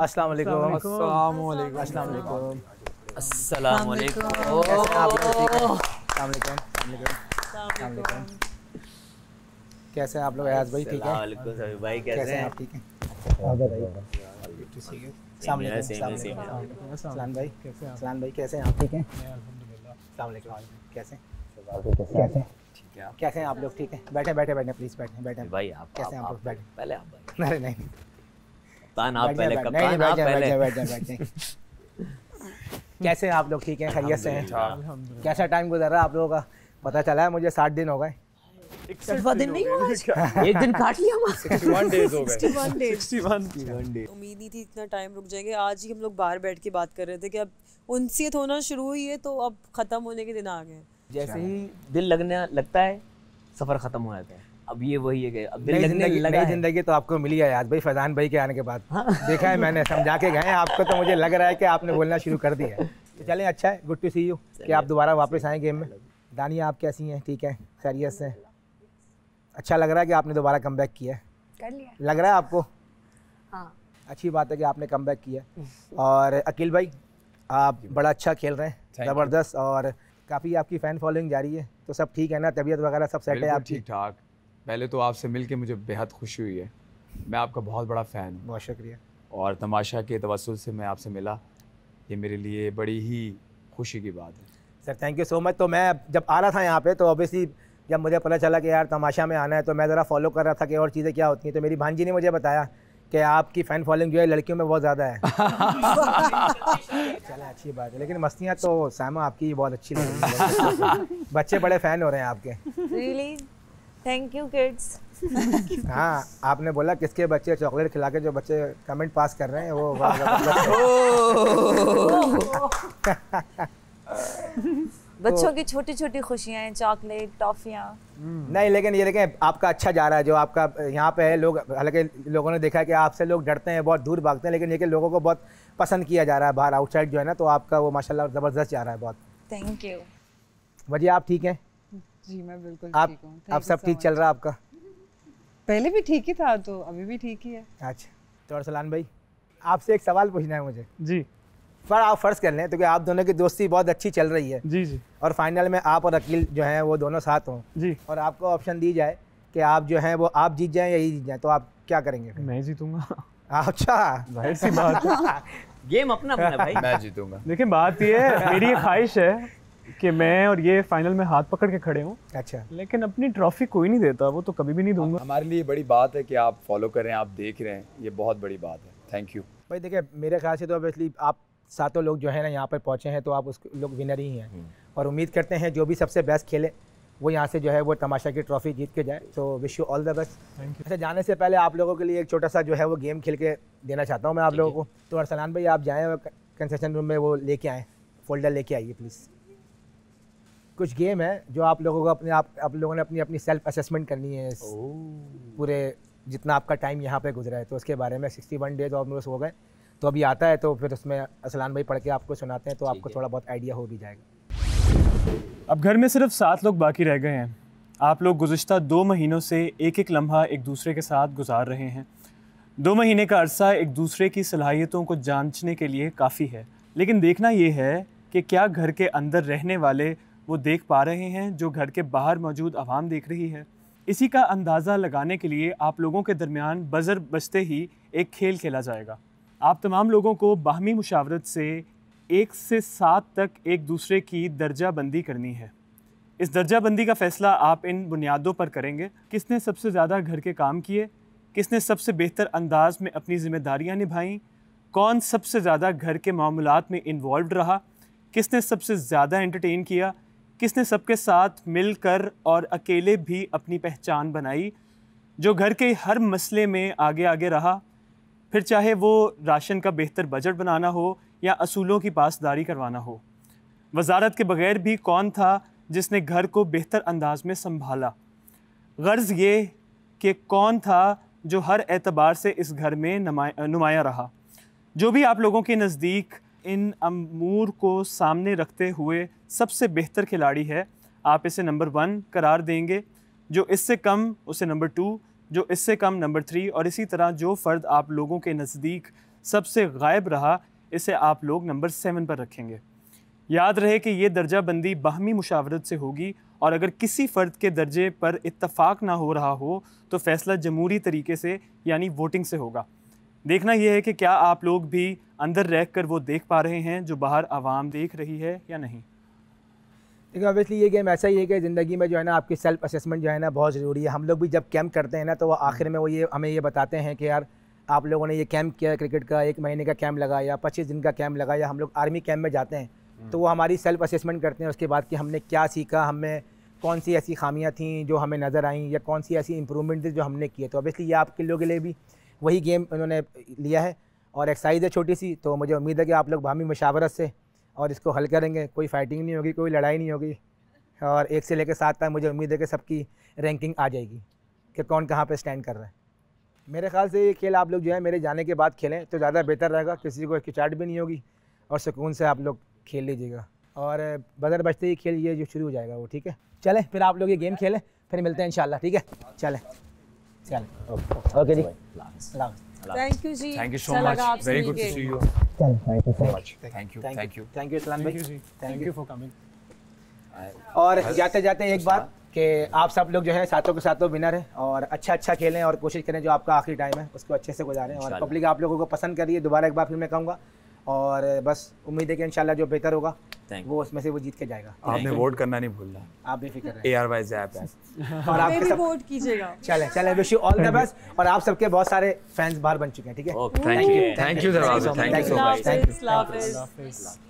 कैसे हैं आप लोग आयाज भाई ठीक है कैसे हैं आप लोग ठीक है बैठे बैठे बैठे प्लीज़ बैठे बैठे भाई आप कैसे हैं आप लोग बैठे पहले आप नहीं नहीं कप्तान आप पहले कप्तान आप पहले कैसे आप लोग ठीक हैं खैरियत से हैं कैसा टाइम गुजर रहा है आप लोगों का पता चला है मुझे साठ दिन हो गए दिन नहीं हुआ एक दिन काट लिया अच्छा। उम्मीद नहीं थी इतना टाइम रुक जाएंगे आज ही हम लोग बाहर बैठ के बात कर रहे थे कि अब उनसीयत होना शुरू हुई है तो अब खत्म होने के दिन आ गए जैसे ही दिल लगने लगता है सफर खत्म हो जाता है अब ये वही है अब दिल लगने लगा जिंदगी तो आपको मिली है याद भाई फैजान भाई के आने के बाद हाँ। देखा है मैंने समझा के गए आपको तो मुझे लग रहा है कि आपने बोलना शुरू कर दिया है तो चलें अच्छा है गुड टू सी यू कि आप दोबारा वापस आए गेम में दानिया आप कैसी हैं ठीक है खैरियत से अच्छा लग रहा है कि आपने दोबारा कम बैक किया है कर लिया लग रहा है आपको हाँ अच्छी बात है कि आपने कम बैक किया और अकील भाई आप बड़ा अच्छा खेल रहे हैं ज़बरदस्त और काफ़ी आपकी फ़ैन फॉलोइंग जारी है तो सब ठीक है ना तबीयत वगैरह सब सेट है आप ठीक ठाक पहले तो आपसे मिल के मुझे बेहद खुशी हुई है मैं आपका बहुत बड़ा फ़ैन हूँ बहुत शुक्रिया और तमाशा के तवसल से मैं आपसे मिला ये मेरे लिए बड़ी ही खुशी की बात है sir thank you so much तो मैं जब आ रहा था यहाँ पे तो ऑब्वियसली जब मुझे पता चला कि यार तमाशा में आना है तो मैं ज़रा फॉलो कर रहा था कि और चीज़ें क्या होती हैं तो मेरी भांजी ने मुझे बताया कि आपकी फ़ैन फॉलोइंग जो है लड़कियों में बहुत ज़्यादा है चलो अच्छी बात है लेकिन मस्तियाँ तो सामा आपकी बहुत अच्छी लगी बच्चे बड़े फ़ैन हो रहे हैं आपके really? थैंक यू किड्स हाँ आपने बोला किसके बच्चे चॉकलेट खिला के जो बच्चे कमेंट पास कर रहे हैं वो बच्चों तो- की छोटी छोटी खुशियाँ हैं चॉकलेट टॉफियाँ हम्म। नहीं लेकिन ये देखें आपका अच्छा जा रहा है जो आपका यहाँ पे है लोग हालांकि लोगों ने देखा है कि आपसे लोग डरते हैं बहुत दूर भागते हैं लेकिन ये कि लोगों को बहुत पसंद किया जा रहा है बाहर आउटसाइड जो है ना तो आपका वो माशाल्लाह ज़बरदस्त जा रहा है बहुत थैंक यू वजी आप ठीक हैं जी मैं बिल्कुल आप आप सब ठीक चल रहा है आपका पहले भी ठीक ही था तो अभी भी ठीक ही है अच्छा तो अरसलान भाई आपसे एक सवाल पूछना है मुझे जी पर आप फर्ज कर लें क्योंकि तो आप दोनों की दोस्ती बहुत अच्छी चल रही है जी जी और फाइनल में आप और अकील जो हैं वो दोनों साथ हों जी और आपको ऑप्शन दी जाए कि आप जो हैं वो आप जीत जाएं या ये जीत जाएं तो आप क्या करेंगे फिर? मैं जीतूंगा अच्छा सी बात गेम अपना अपना भाई मैं जीतूंगा देखिए बात ये है मेरी ख्वाहिश है कि मैं और ये फाइनल में हाथ पकड़ के खड़े हूँ अच्छा लेकिन अपनी ट्रॉफी कोई नहीं देता वो तो कभी भी नहीं दूंगा हमारे लिए बड़ी बात है कि आप फॉलो कर रहे हैं आप देख रहे हैं ये बहुत बड़ी बात है थैंक यू भाई देखिए मेरे ख्याल से तो ऑब्वियसली आप सातों लोग जो है ना यहाँ पर पहुँचे हैं तो आप उस लोग विनर ही हैं हम्म। और उम्मीद करते हैं जो भी सबसे बेस्ट खेले वो यहाँ से जो है वो तमाशा की ट्रॉफी जीत के जाए so wish you all the best thank you अच्छा जाने से पहले आप लोगों के लिए एक छोटा सा जो है वो गेम खेल के देना चाहता हूँ मैं आप लोगों को तो अरसलान भाई आप जाएँ कंसेशन रूम में वो लेके आएँ फोल्डर लेके आइए प्लीज़ कुछ गेम है जो आप लोगों को अपने आप आप लोगों ने अपनी अपनी सेल्फ असेसमेंट करनी है इस पूरे जितना आपका टाइम यहाँ पे गुजरा है तो उसके बारे में सिक्सटी वन डेज ऑलमोस्ट हो गए तो अभी आता है तो फिर उसमें असलान भाई पढ़ के आपको सुनाते हैं तो आपको थोड़ा बहुत आइडिया हो भी जाएगा अब घर में सिर्फ सात लोग बाकी रह गए हैं आप लोग गुजशत दो महीनों से एक एक लम्हा एक दूसरे के साथ गुजार रहे हैं दो महीने का अरसा एक दूसरे की सलाहियतों को जांचने के लिए काफ़ी है लेकिन देखना ये है कि क्या घर के अंदर रहने वाले वो देख पा रहे हैं जो घर के बाहर मौजूद आवाम देख रही है इसी का अंदाज़ा लगाने के लिए आप लोगों के दरमियान बज़र बजते ही एक खेल खेला जाएगा आप तमाम लोगों को बाहमी मुशावरत से एक से सात तक एक दूसरे की दर्जा बंदी करनी है इस दर्जा बंदी का फ़ैसला आप इन बुनियादों पर करेंगे किसने सबसे ज़्यादा घर के काम किए किसने सबसे बेहतर अंदाज में अपनी ज़िम्मेदारियाँ निभाईं कौन सबसे ज़्यादा घर के मामलों में इन्वॉल्व रहा किसने सबसे ज़्यादा एंटरटेन किया किसने सबके साथ मिलकर और अकेले भी अपनी पहचान बनाई जो घर के हर मसले में आगे आगे रहा फिर चाहे वो राशन का बेहतर बजट बनाना हो या असूलों की पासदारी करवाना हो वजारत के बगैर भी कौन था जिसने घर को बेहतर अंदाज में संभाला गर्ज़ ये कि कौन था जो हर एतबार से इस घर में नुमाया रहा जो भी आप लोगों के नज़दीक इन अमूर को सामने रखते हुए सबसे बेहतर खिलाड़ी है आप इसे नंबर वन करार देंगे जो इससे कम उसे नंबर टू जो इससे कम नंबर थ्री और इसी तरह जो फ़र्द आप लोगों के नज़दीक सबसे गायब रहा इसे आप लोग नंबर सेवन पर रखेंगे याद रहे कि ये दर्जा बंदी बाहमी मुशावरत से होगी और अगर किसी फ़र्द के दर्जे पर इत्तफाक़ ना हो रहा हो तो फ़ैसला जमहूरी तरीके से यानी वोटिंग से होगा देखना यह है कि क्या आप लोग भी अंदर रह कर वो देख पा रहे हैं जो बाहर आवाम देख रही है या नहीं लेकिन ऑब्वियसली ये गेम ऐसा ही है कि ज़िंदगी में जो है ना आपकी सेल्फ असेसमेंट जो है ना बहुत ज़रूरी है हम लोग भी जब कैंप करते हैं ना तो आखिर में वो ये हमें ये बताते हैं कि यार आप लोगों ने ये कैंप किया क्रिकेट का एक महीने का कैंप लगाया पच्चीस दिन का कैंप लगाया हम लोग आर्मी कैंप में जाते हैं हम्म। तो वो हमारी सेल्फ असेसमेंट करते हैं उसके बाद कि हमने क्या सीखा हमें कौन सी ऐसी खामियाँ थी जो हमें नज़र आईं या कौन सी ऐसी इंप्रूवमेंट थी जो हमने किए तो ऑब्वियसली ये आपके लोगों के लिए भी वही गेम उन्होंने लिया है और एक्सरसाइज है छोटी सी तो मुझे उम्मीद है कि आप लोग भामी मशावरत से और इसको हल करेंगे कोई फाइटिंग नहीं होगी कोई लड़ाई नहीं होगी और एक से लेकर सात तक मुझे उम्मीद है कि सबकी रैंकिंग आ जाएगी कि कौन कहाँ पर स्टैंड कर रहा है मेरे ख्याल से ये खेल आप लोग जो है मेरे जाने के बाद खेलें तो ज़्यादा बेहतर रहेगा किसी को किचाट भी नहीं होगी और सुकून से आप लोग खेल लीजिएगा और बदर बजते ही खेल ये जो शुरू हो जाएगा वो ठीक है चलें फिर आप लोग ये गेम खेलें फिर मिलते हैं इन ठीक है चलें okay ji thank you ji thank you so much very good to see you thank you so much thank you thank you thank you सलाम भाई थैंक यू फॉर कमिंग और जाते जाते एक बार कि आप सब लोग जो है सातों के सातों विनर है और अच्छा अच्छा खेलें और कोशिश करें जो आपका आखिरी टाइम है उसको अच्छे से गुजारें और पब्लिक आप लोगों को पसंद करिए दोबारा एक बार फिर मैं कहूँगा और बस उम्मीद है कि इंशाल्लाह जो बेहतर होगा वो उसमें से वो जीत के जाएगा आपने वोट करना नहीं भूलना आप बेफिक्र ए आर वाई और आप भी वोट कीजिएगा चले चले wish you all the best और आप सबके बहुत सारे फैंस बाहर बन चुके हैं ठीक है thank you thank you thank you so much thank you